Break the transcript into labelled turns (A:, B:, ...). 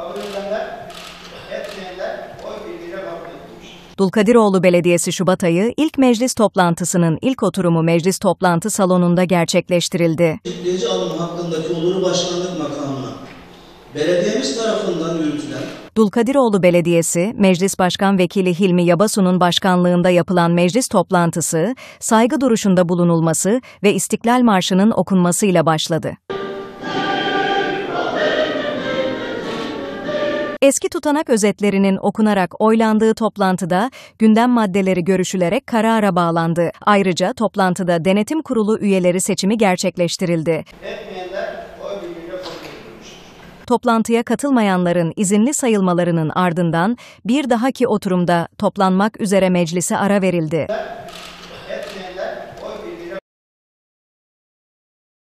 A: kabul edenler, etmeyenler oy birliğiyle kabul edilmiş. Dulkadiroğlu Belediyesi Şubat ayı ilk meclis toplantısının ilk oturumu meclis toplantı salonunda gerçekleştirildi.
B: Ciddici alım hakkındaki olur başkanlık makamına belediyemiz tarafından yürütülen
A: Dulkadiroğlu Belediyesi, Meclis Başkan Vekili Hilmi Yabasu'nun başkanlığında yapılan meclis toplantısı, saygı duruşunda bulunulması ve İstiklal Marşı'nın okunmasıyla başladı. Eski tutanak özetlerinin okunarak oylandığı toplantıda gündem maddeleri görüşülerek karara bağlandı. Ayrıca toplantıda denetim kurulu üyeleri seçimi gerçekleştirildi. toplantıya katılmayanların izinli sayılmalarının ardından bir dahaki oturumda toplanmak üzere meclise ara verildi.